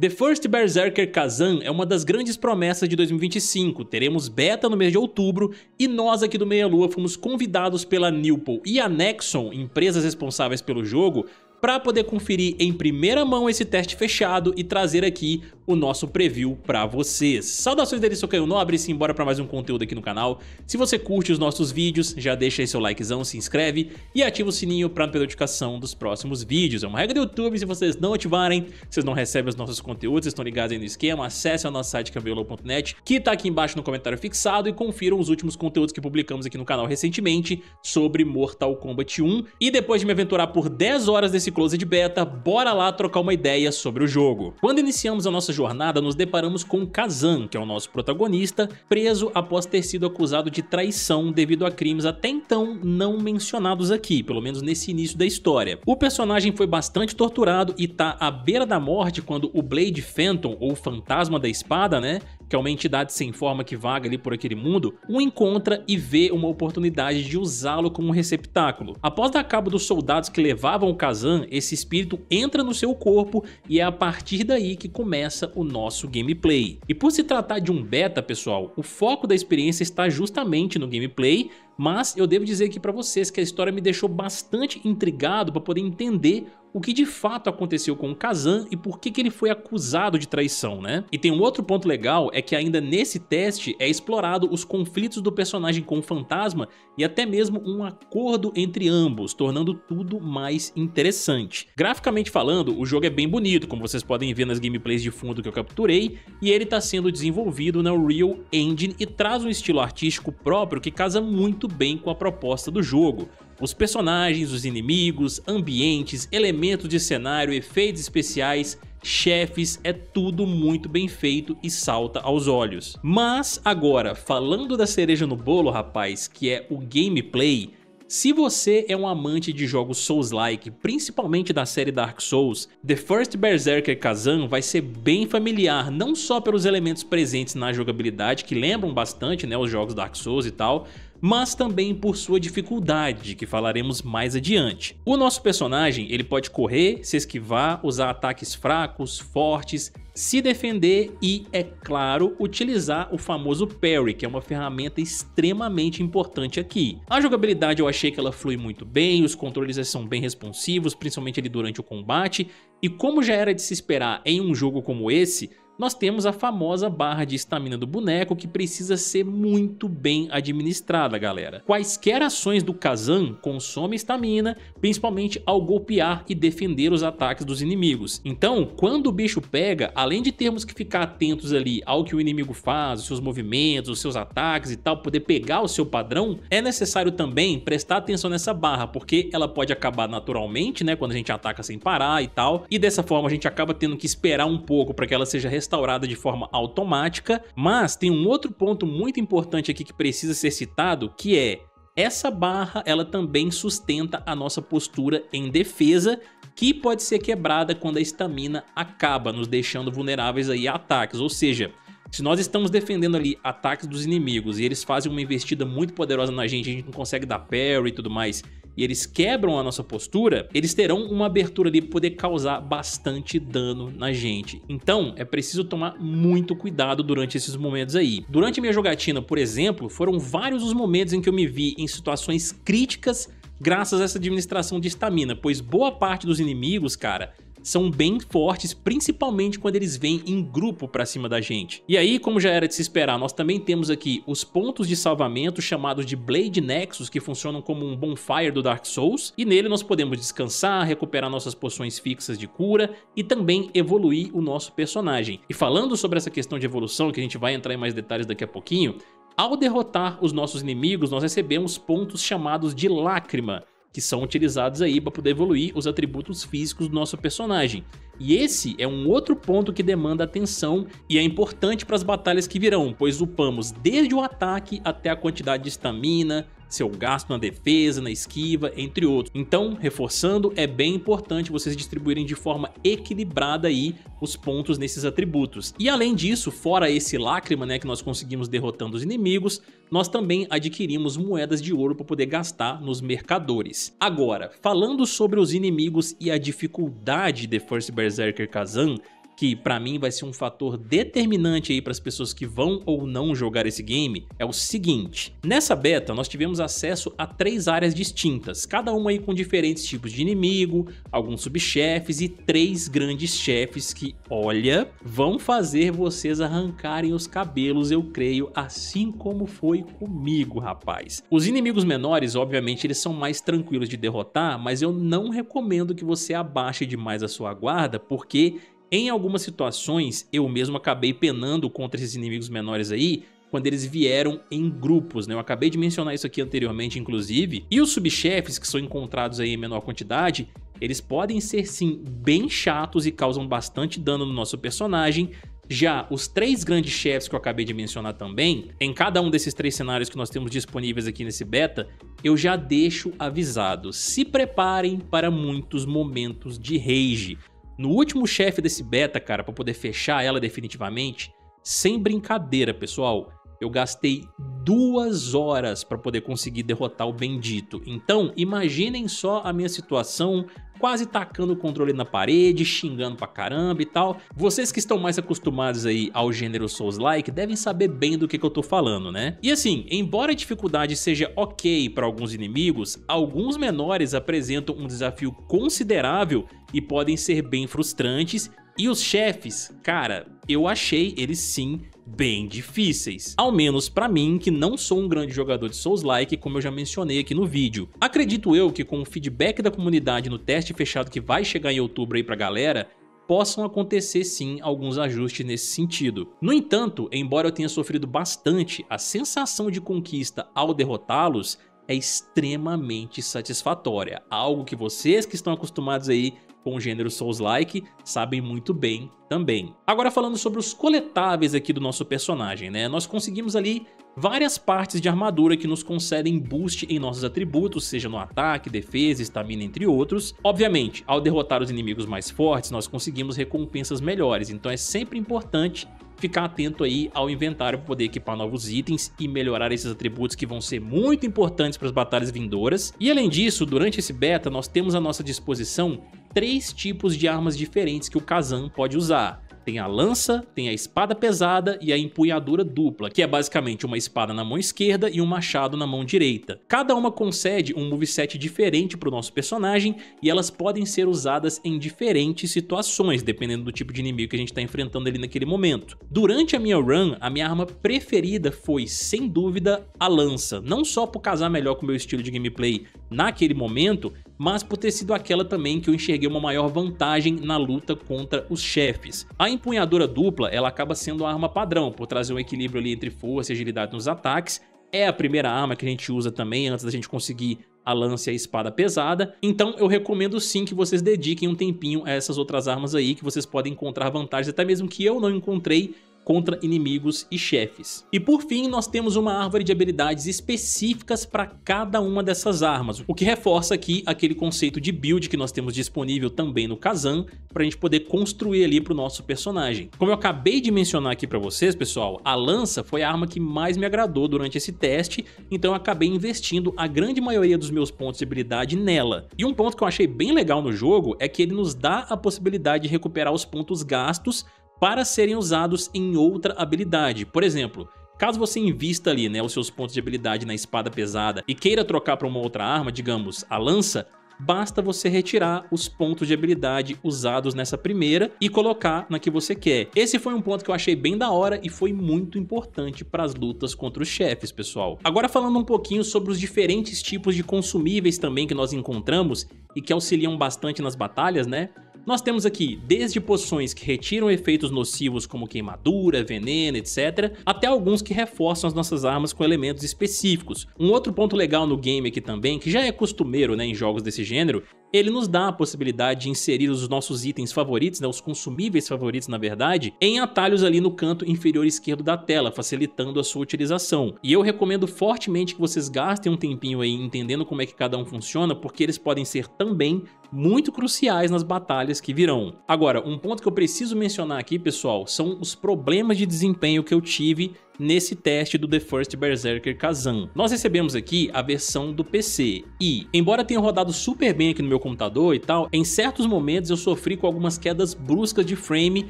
The First Berserker Kazan é uma das grandes promessas de 2025, teremos beta no mês de outubro e nós aqui do Meia Lua fomos convidados pela Newpol e a Nexon, empresas responsáveis pelo jogo, para poder conferir em primeira mão esse teste fechado e trazer aqui o nosso preview para vocês. Saudações dele, sou Caio Nobre, simbora para mais um conteúdo aqui no canal. Se você curte os nossos vídeos, já deixa aí seu likezão, se inscreve e ativa o sininho para não perder notificação dos próximos vídeos. É uma regra do YouTube, se vocês não ativarem, vocês não recebem os nossos conteúdos, estão ligados aí no esquema, acesse o nosso site cambiolo.net, que está aqui embaixo no comentário fixado e confiram os últimos conteúdos que publicamos aqui no canal recentemente sobre Mortal Kombat 1. E depois de me aventurar por 10 horas desse esse closed beta, bora lá trocar uma ideia sobre o jogo. Quando iniciamos a nossa jornada, nos deparamos com Kazan, que é o nosso protagonista, preso após ter sido acusado de traição devido a crimes até então não mencionados aqui, pelo menos nesse início da história. O personagem foi bastante torturado e tá à beira da morte quando o Blade Phantom, ou Fantasma da Espada, né, que é uma entidade sem forma que vaga ali por aquele mundo, o encontra e vê uma oportunidade de usá-lo como um receptáculo. Após dar cabo dos soldados que levavam o Kazan, esse espírito entra no seu corpo e é a partir daí que começa o nosso gameplay. E por se tratar de um beta, pessoal, o foco da experiência está justamente no gameplay, mas eu devo dizer aqui para vocês que a história me deixou bastante intrigado para poder entender o que de fato aconteceu com o Kazan e por que, que ele foi acusado de traição, né? E tem um outro ponto legal é que ainda nesse teste é explorado os conflitos do personagem com o fantasma e até mesmo um acordo entre ambos, tornando tudo mais interessante. Graficamente falando, o jogo é bem bonito, como vocês podem ver nas gameplays de fundo que eu capturei, e ele está sendo desenvolvido na Unreal Engine e traz um estilo artístico próprio que casa muito bem com a proposta do jogo. Os personagens, os inimigos, ambientes, elementos de cenário, efeitos especiais, chefes, é tudo muito bem feito e salta aos olhos. Mas agora, falando da cereja no bolo, rapaz, que é o gameplay, se você é um amante de jogos Souls-like, principalmente da série Dark Souls, The First Berserker Kazan vai ser bem familiar, não só pelos elementos presentes na jogabilidade, que lembram bastante né, os jogos Dark Souls e tal, mas também por sua dificuldade, que falaremos mais adiante. O nosso personagem ele pode correr, se esquivar, usar ataques fracos, fortes, se defender e, é claro, utilizar o famoso parry, que é uma ferramenta extremamente importante aqui. A jogabilidade eu achei que ela flui muito bem, os controles são bem responsivos, principalmente ali durante o combate, e como já era de se esperar em um jogo como esse, nós temos a famosa barra de estamina do boneco que precisa ser muito bem administrada, galera. Quaisquer ações do Kazan consomem estamina, principalmente ao golpear e defender os ataques dos inimigos. Então, quando o bicho pega, além de termos que ficar atentos ali ao que o inimigo faz, os seus movimentos, os seus ataques e tal, poder pegar o seu padrão, é necessário também prestar atenção nessa barra, porque ela pode acabar naturalmente, né, quando a gente ataca sem parar e tal, e dessa forma a gente acaba tendo que esperar um pouco para que ela seja restaurada restaurada de forma automática, mas tem um outro ponto muito importante aqui que precisa ser citado, que é essa barra ela também sustenta a nossa postura em defesa, que pode ser quebrada quando a estamina acaba, nos deixando vulneráveis aí a ataques, ou seja, se nós estamos defendendo ali ataques dos inimigos e eles fazem uma investida muito poderosa na gente, a gente não consegue dar parry e tudo mais, e eles quebram a nossa postura, eles terão uma abertura ali para poder causar bastante dano na gente. Então, é preciso tomar muito cuidado durante esses momentos aí. Durante minha jogatina, por exemplo, foram vários os momentos em que eu me vi em situações críticas graças a essa administração de estamina, pois boa parte dos inimigos, cara, são bem fortes, principalmente quando eles vêm em grupo para cima da gente. E aí, como já era de se esperar, nós também temos aqui os pontos de salvamento chamados de Blade Nexus, que funcionam como um bonfire do Dark Souls, e nele nós podemos descansar, recuperar nossas poções fixas de cura e também evoluir o nosso personagem. E falando sobre essa questão de evolução, que a gente vai entrar em mais detalhes daqui a pouquinho, ao derrotar os nossos inimigos, nós recebemos pontos chamados de Lágrima, que são utilizados aí para poder evoluir os atributos físicos do nosso personagem. E esse é um outro ponto que demanda atenção e é importante para as batalhas que virão, pois upamos desde o ataque até a quantidade de estamina, seu gasto na defesa, na esquiva, entre outros. Então, reforçando, é bem importante vocês distribuírem de forma equilibrada aí os pontos nesses atributos. E além disso, fora esse lácrima né, que nós conseguimos derrotando os inimigos, nós também adquirimos moedas de ouro para poder gastar nos mercadores. Agora, falando sobre os inimigos e a dificuldade de First Berserker Kazan, que para mim vai ser um fator determinante aí para as pessoas que vão ou não jogar esse game é o seguinte. Nessa beta nós tivemos acesso a três áreas distintas, cada uma aí com diferentes tipos de inimigo, alguns subchefes e três grandes chefes que, olha, vão fazer vocês arrancarem os cabelos, eu creio, assim como foi comigo, rapaz. Os inimigos menores, obviamente, eles são mais tranquilos de derrotar, mas eu não recomendo que você abaixe demais a sua guarda, porque em algumas situações, eu mesmo acabei penando contra esses inimigos menores aí, quando eles vieram em grupos, né? Eu acabei de mencionar isso aqui anteriormente, inclusive. E os subchefes que são encontrados aí em menor quantidade, eles podem ser sim bem chatos e causam bastante dano no nosso personagem. Já os três grandes chefes que eu acabei de mencionar também, em cada um desses três cenários que nós temos disponíveis aqui nesse beta, eu já deixo avisado, se preparem para muitos momentos de rage. No último chefe desse beta, cara, para poder fechar ela definitivamente, sem brincadeira, pessoal, eu gastei duas horas para poder conseguir derrotar o bendito. Então, imaginem só a minha situação quase tacando o controle na parede, xingando pra caramba e tal. Vocês que estão mais acostumados aí ao gênero Souls-like devem saber bem do que, que eu tô falando, né? E assim, embora a dificuldade seja ok para alguns inimigos, alguns menores apresentam um desafio considerável e podem ser bem frustrantes e os chefes, cara, eu achei eles sim bem difíceis. Ao menos para mim, que não sou um grande jogador de Souls-like, como eu já mencionei aqui no vídeo. Acredito eu que com o feedback da comunidade no teste fechado que vai chegar em outubro aí pra galera, possam acontecer sim alguns ajustes nesse sentido. No entanto, embora eu tenha sofrido bastante, a sensação de conquista ao derrotá-los é extremamente satisfatória, algo que vocês que estão acostumados aí com o gênero Souls-like sabem muito bem também. Agora falando sobre os coletáveis aqui do nosso personagem, né? Nós conseguimos ali várias partes de armadura que nos concedem boost em nossos atributos, seja no ataque, defesa, estamina, entre outros. Obviamente, ao derrotar os inimigos mais fortes, nós conseguimos recompensas melhores, então é sempre importante ficar atento aí ao inventário para poder equipar novos itens e melhorar esses atributos que vão ser muito importantes para as batalhas vindouras. E além disso, durante esse beta nós temos à nossa disposição três tipos de armas diferentes que o Kazan pode usar. Tem a lança, tem a espada pesada e a empunhadura dupla, que é basicamente uma espada na mão esquerda e um machado na mão direita. Cada uma concede um moveset diferente para o nosso personagem e elas podem ser usadas em diferentes situações, dependendo do tipo de inimigo que a gente está enfrentando ali naquele momento. Durante a minha run, a minha arma preferida foi, sem dúvida, a lança. Não só por casar melhor com o meu estilo de gameplay, naquele momento, mas por ter sido aquela também que eu enxerguei uma maior vantagem na luta contra os chefes. A empunhadora dupla, ela acaba sendo a arma padrão, por trazer um equilíbrio ali entre força e agilidade nos ataques, é a primeira arma que a gente usa também antes da gente conseguir a lança e a espada pesada, então eu recomendo sim que vocês dediquem um tempinho a essas outras armas aí, que vocês podem encontrar vantagens, até mesmo que eu não encontrei contra inimigos e chefes. E por fim, nós temos uma árvore de habilidades específicas para cada uma dessas armas, o que reforça aqui aquele conceito de build que nós temos disponível também no Kazan, para a gente poder construir ali para o nosso personagem. Como eu acabei de mencionar aqui para vocês, pessoal, a lança foi a arma que mais me agradou durante esse teste, então eu acabei investindo a grande maioria dos meus pontos de habilidade nela. E um ponto que eu achei bem legal no jogo é que ele nos dá a possibilidade de recuperar os pontos gastos para serem usados em outra habilidade. Por exemplo, Caso você invista ali né, os seus pontos de habilidade na espada pesada e queira trocar para uma outra arma, digamos a lança, basta você retirar os pontos de habilidade usados nessa primeira e colocar na que você quer. Esse foi um ponto que eu achei bem da hora e foi muito importante para as lutas contra os chefes, pessoal. Agora falando um pouquinho sobre os diferentes tipos de consumíveis também que nós encontramos e que auxiliam bastante nas batalhas, né? Nós temos aqui desde poções que retiram efeitos nocivos como queimadura, veneno, etc, até alguns que reforçam as nossas armas com elementos específicos. Um outro ponto legal no game aqui também, que já é costumeiro né, em jogos desse gênero, ele nos dá a possibilidade de inserir os nossos itens favoritos, né, os consumíveis favoritos na verdade, em atalhos ali no canto inferior esquerdo da tela, facilitando a sua utilização. E eu recomendo fortemente que vocês gastem um tempinho aí entendendo como é que cada um funciona, porque eles podem ser também muito cruciais nas batalhas que virão. Agora, um ponto que eu preciso mencionar aqui, pessoal, são os problemas de desempenho que eu tive nesse teste do The First Berserker Kazan. Nós recebemos aqui a versão do PC e, embora tenha rodado super bem aqui no meu computador e tal, em certos momentos eu sofri com algumas quedas bruscas de frame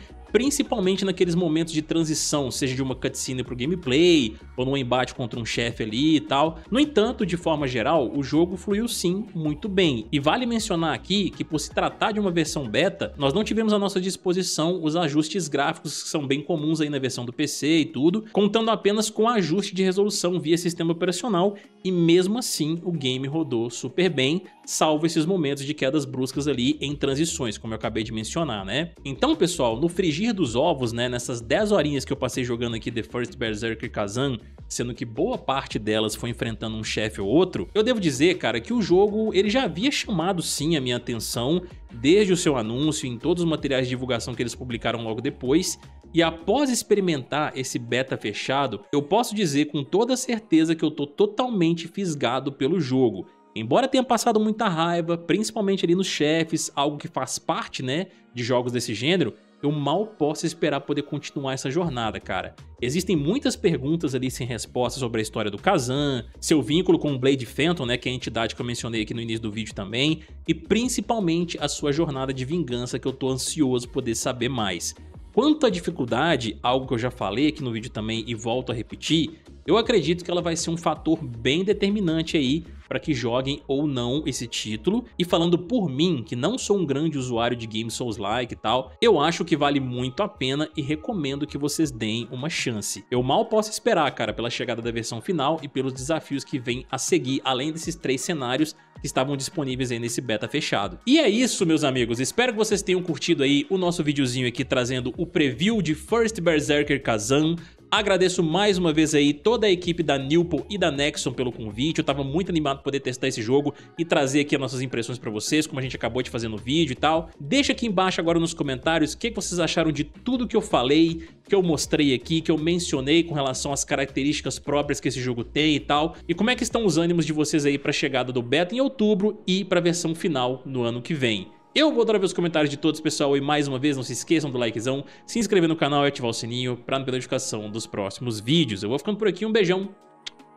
principalmente naqueles momentos de transição, seja de uma cutscene para o gameplay, ou num embate contra um chefe ali e tal. No entanto, de forma geral, o jogo fluiu sim muito bem, e vale mencionar aqui que por se tratar de uma versão beta, nós não tivemos à nossa disposição os ajustes gráficos que são bem comuns aí na versão do PC e tudo, contando apenas com ajuste de resolução via sistema operacional, e mesmo assim o game rodou super bem, salvo esses momentos de quedas bruscas ali em transições, como eu acabei de mencionar, né? Então, pessoal, no frigir frigir dos ovos, né, nessas 10 horinhas que eu passei jogando aqui The First Berserker Kazan, sendo que boa parte delas foi enfrentando um chefe ou outro, eu devo dizer, cara, que o jogo ele já havia chamado sim a minha atenção desde o seu anúncio em todos os materiais de divulgação que eles publicaram logo depois, e após experimentar esse beta fechado, eu posso dizer com toda certeza que eu tô totalmente fisgado pelo jogo. Embora tenha passado muita raiva, principalmente ali nos chefes, algo que faz parte, né, de jogos desse gênero, eu mal posso esperar poder continuar essa jornada, cara. Existem muitas perguntas ali sem resposta sobre a história do Kazan, seu vínculo com o Blade Phantom, né, que é a entidade que eu mencionei aqui no início do vídeo também, e principalmente a sua jornada de vingança que eu tô ansioso poder saber mais. Quanto à dificuldade, algo que eu já falei aqui no vídeo também e volto a repetir, eu acredito que ela vai ser um fator bem determinante aí para que joguem ou não esse título. E falando por mim, que não sou um grande usuário de games Souls-like e tal, eu acho que vale muito a pena e recomendo que vocês deem uma chance. Eu mal posso esperar, cara, pela chegada da versão final e pelos desafios que vem a seguir, além desses três cenários que estavam disponíveis aí nesse beta fechado. E é isso, meus amigos. Espero que vocês tenham curtido aí o nosso videozinho aqui trazendo o preview de First Berserker Kazan, Agradeço mais uma vez aí toda a equipe da Newpol e da Nexon pelo convite. Eu tava muito animado por poder testar esse jogo e trazer aqui as nossas impressões pra vocês, como a gente acabou de fazer no vídeo e tal. Deixa aqui embaixo agora nos comentários o que, que vocês acharam de tudo que eu falei, que eu mostrei aqui, que eu mencionei com relação às características próprias que esse jogo tem e tal. E como é que estão os ânimos de vocês aí pra chegada do beta em outubro e pra versão final no ano que vem. Eu vou adorar ver os comentários de todos, pessoal, e mais uma vez, não se esqueçam do likezão, se inscrever no canal e ativar o sininho pra não perder notificação dos próximos vídeos. Eu vou ficando por aqui, um beijão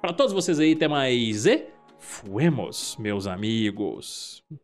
pra todos vocês aí, até mais e fuemos, meus amigos.